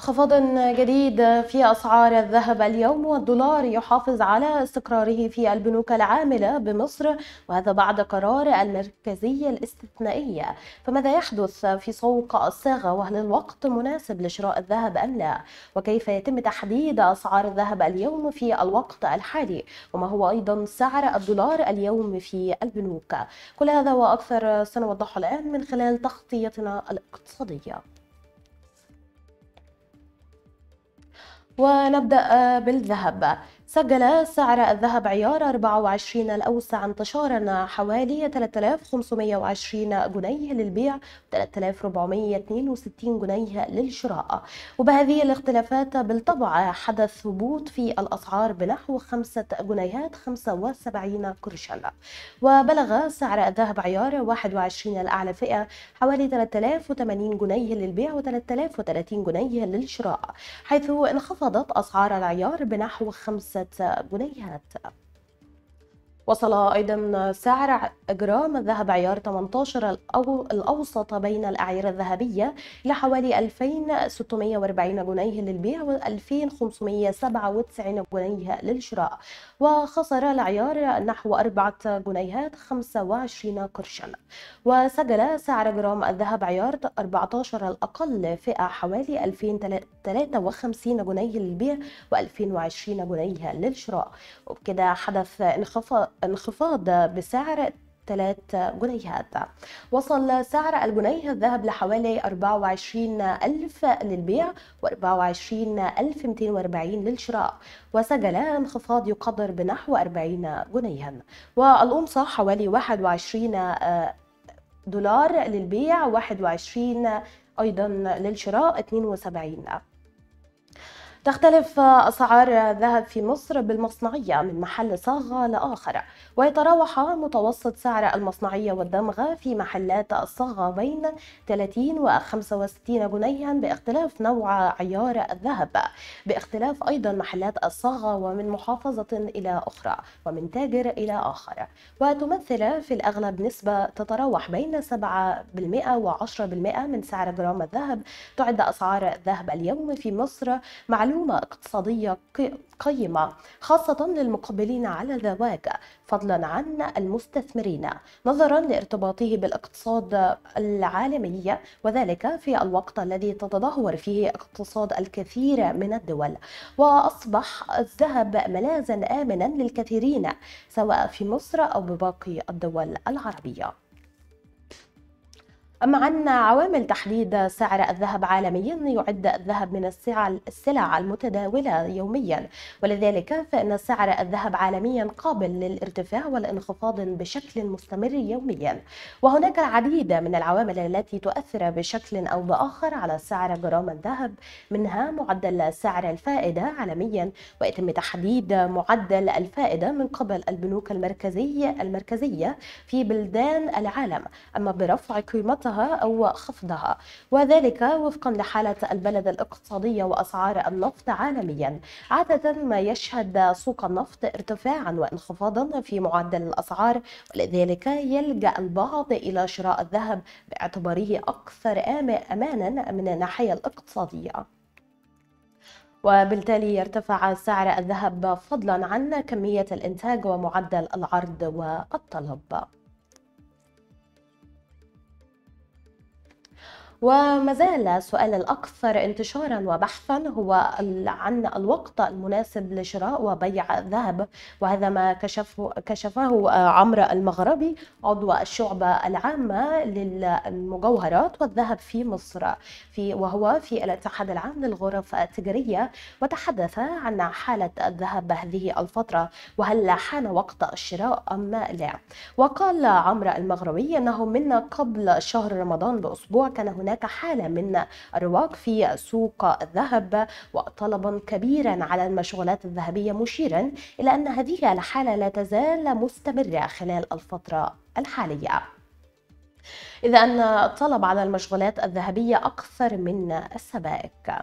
خفض جديد في أسعار الذهب اليوم والدولار يحافظ على استقراره في البنوك العاملة بمصر وهذا بعد قرار المركزية الاستثنائية فماذا يحدث في سوق الصاغة وهل الوقت مناسب لشراء الذهب أم لا وكيف يتم تحديد أسعار الذهب اليوم في الوقت الحالي وما هو أيضا سعر الدولار اليوم في البنوك كل هذا وأكثر سنوضحه الآن من خلال تغطيتنا الاقتصادية ونبدأ بالذهب سجل سعر الذهب عيار 24 الأوسع انتشارا حوالي 3520 جنيه للبيع و3462 جنيه للشراء وبهذه الاختلافات بالطبع حدث هبوط في الأسعار بنحو 5 جنيهات 75 قرشا وبلغ سعر الذهب عيار 21 الأعلى فئة حوالي 3080 جنيه للبيع و3030 جنيه للشراء حيث انخفضت أسعار العيار بنحو 5 بنيهات وصل أيضا سعر جرام الذهب عيار 18 الأوسط بين الأعيار الذهبية لحوالي 2640 جنيه للبيع و 2597 جنيه للشراء وخسر العيار نحو 4 جنيهات 25 قرشا وسجل سعر جرام الذهب عيار 14 الأقل فئة حوالي 2053 جنيه للبيع و 2020 جنيه للشراء وبكده حدث انخفاض انخفاض بسعر 3 جنيهات وصل سعر الجنيه الذهب لحوالي 24 ألف للبيع و24240 للشراء وسجل انخفاض يقدر بنحو 40 جنيها والأونصة حوالي 21 دولار للبيع 21 أيضا للشراء 72 تختلف أسعار الذهب في مصر بالمصنعية من محل صاغة لآخر ويتراوح متوسط سعر المصنعية والدمغة في محلات الصاغة بين 30 و 65 جنيها باختلاف نوع عيار الذهب باختلاف أيضا محلات الصاغة ومن محافظة إلى أخرى ومن تاجر إلى آخر وتمثل في الأغلب نسبة تتراوح بين 7% و 10% من سعر جرام الذهب تعد أسعار الذهب اليوم في مصر معلومة معلومة اقتصادية قيمة خاصة للمقبلين على الزواج فضلا عن المستثمرين نظرا لارتباطه بالاقتصاد العالمي وذلك في الوقت الذي تتدهور فيه اقتصاد الكثير من الدول وأصبح الذهب ملاذا آمنا للكثيرين سواء في مصر أو بباقي الدول العربية أما عن عوامل تحديد سعر الذهب عالميا يعد الذهب من السلع المتداولة يوميا ولذلك فإن سعر الذهب عالميا قابل للارتفاع والانخفاض بشكل مستمر يوميا وهناك العديد من العوامل التي تؤثر بشكل أو بآخر على سعر جرام الذهب منها معدل سعر الفائدة عالميا ويتم تحديد معدل الفائدة من قبل البنوك المركزية المركزية في بلدان العالم أما برفع قيمتها قيمتها أو خفضها وذلك وفقا لحالة البلد الاقتصادية وأسعار النفط عالميا عادة ما يشهد سوق النفط ارتفاعا وانخفاضا في معدل الأسعار ولذلك يلجأ البعض إلى شراء الذهب باعتباره أكثر أمانا من الناحية الاقتصادية وبالتالي يرتفع سعر الذهب فضلا عن كمية الإنتاج ومعدل العرض والطلب وما زال السؤال الأكثر انتشارا وبحثا هو عن الوقت المناسب لشراء وبيع الذهب وهذا ما كشفه, كشفه عمرو المغربي عضو الشعبة العامة للمجوهرات والذهب في مصر في وهو في الاتحاد العام للغرف التجارية وتحدث عن حالة الذهب هذه الفترة وهل حان وقت الشراء أم لا وقال عمرو المغربي أنه من قبل شهر رمضان بأسبوع كان هناك هناك حالة من الرواق في سوق الذهب وطلبا كبيرا على المشغولات الذهبية مشيرا إلى أن هذه الحالة لا تزال مستمرة خلال الفترة الحالية إذا أن الطلب على المشغولات الذهبية أكثر من السبائك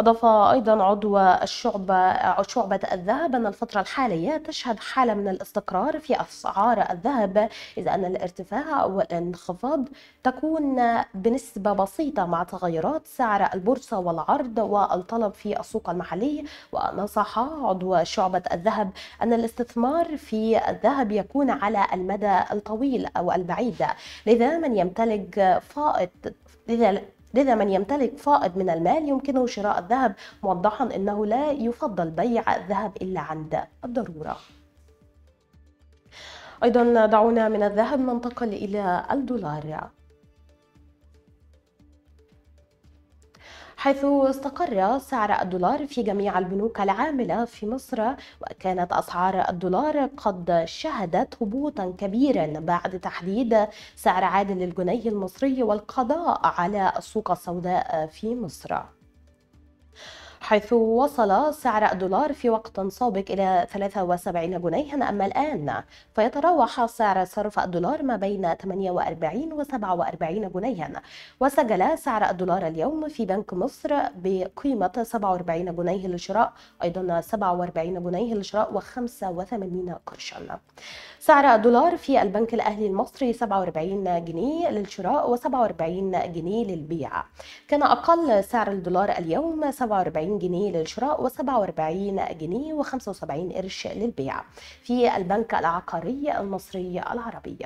أضاف أيضا عضو الشعبة شعبة الذهب أن الفترة الحالية تشهد حالة من الاستقرار في أسعار الذهب إذ أن الارتفاع والانخفاض تكون بنسبة بسيطة مع تغيرات سعر البورصة والعرض والطلب في السوق المحلي ونصح عضو شعبة الذهب أن الاستثمار في الذهب يكون على المدى الطويل أو البعيد لذا من يمتلك فائض لذا لذا من يمتلك فائض من المال يمكنه شراء الذهب موضحا أنه لا يفضل بيع الذهب إلا عند الضرورة أيضا دعونا من الذهب ننتقل إلى الدولار حيث استقر سعر الدولار في جميع البنوك العاملة في مصر وكانت أسعار الدولار قد شهدت هبوطا كبيرا بعد تحديد سعر عادل للجنيه المصري والقضاء على السوق السوداء في مصر حيث وصل سعر الدولار في وقت سابق إلى 73 جنيها أما الآن فيتراوح سعر صرف الدولار ما بين 48 و 47 جنيها وسجل سعر الدولار اليوم في بنك مصر بقيمة 47 جنيه للشراء أيضا 47 جنيه للشراء و85 قرشا سعر الدولار في البنك الأهلي المصري 47 جنيه للشراء و47 جنيه للبيع كان أقل سعر الدولار اليوم 47 40 جنيه للشراء و47 جنيه و75 قرش للبيع في البنك العقاري المصري العربي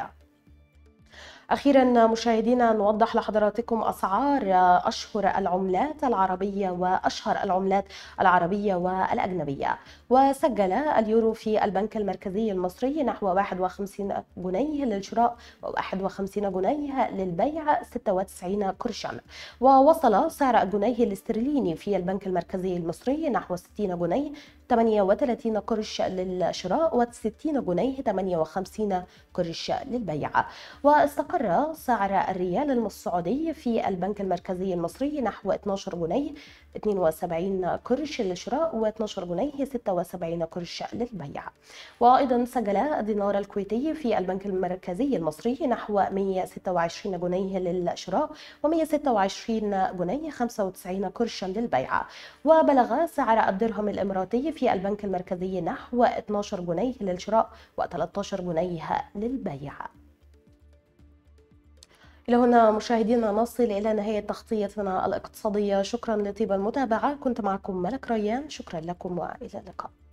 أخيرا مشاهدينا نوضح لحضراتكم أسعار أشهر العملات العربية وأشهر العملات العربية والأجنبية وسجل اليورو في البنك المركزي المصري نحو 51 جنيه للشراء و51 جنيه للبيع 96 قرشا ووصل سعر الجنيه الاسترليني في البنك المركزي المصري نحو 60 جنيه 38 قرش للشراء و60 جنيه 58 قرش للبيع واستقر استقر سعر الريال السعودي في البنك المركزي المصري نحو 12 جنيه 72 قرش للشراء و12 جنيه 76 قرش للبيع وأيضا سجل الدينار الكويتي في البنك المركزي المصري نحو 126 جنيه للشراء و126 جنيه 95 قرشا للبيع وبلغ سعر الدرهم الإماراتي في البنك المركزي نحو 12 جنيه للشراء و13 جنيه للبيع إلى هنا مشاهدينا نصل إلى نهاية تغطيتنا الاقتصادية شكرا لطيب المتابعة كنت معكم ملك ريان شكرا لكم وإلى اللقاء